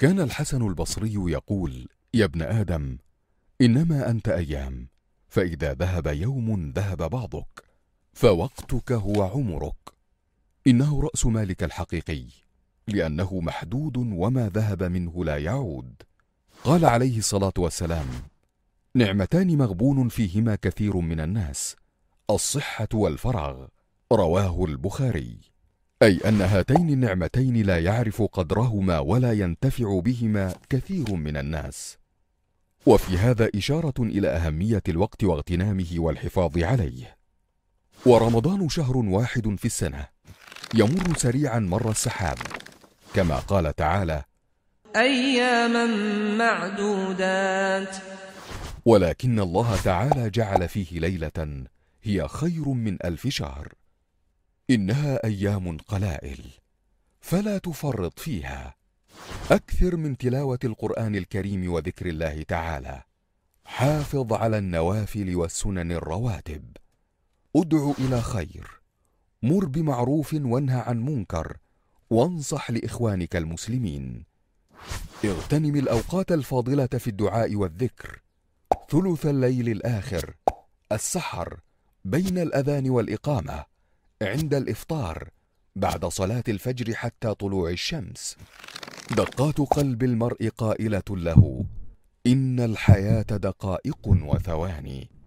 كان الحسن البصري يقول يا ابن ادم انما انت ايام فاذا ذهب يوم ذهب بعضك فوقتك هو عمرك انه راس مالك الحقيقي لانه محدود وما ذهب منه لا يعود قال عليه الصلاه والسلام نعمتان مغبون فيهما كثير من الناس الصحه والفراغ رواه البخاري أي أن هاتين النعمتين لا يعرف قدرهما ولا ينتفع بهما كثير من الناس وفي هذا إشارة إلى أهمية الوقت واغتنامه والحفاظ عليه ورمضان شهر واحد في السنة يمر سريعا مر السحاب كما قال تعالى أياما معدودات ولكن الله تعالى جعل فيه ليلة هي خير من ألف شهر انها ايام قلائل فلا تفرط فيها اكثر من تلاوه القران الكريم وذكر الله تعالى حافظ على النوافل والسنن الرواتب ادع الى خير مر بمعروف وانهى عن منكر وانصح لاخوانك المسلمين اغتنم الاوقات الفاضله في الدعاء والذكر ثلث الليل الاخر السحر بين الاذان والاقامه عند الافطار بعد صلاه الفجر حتى طلوع الشمس دقات قلب المرء قائله له ان الحياه دقائق وثواني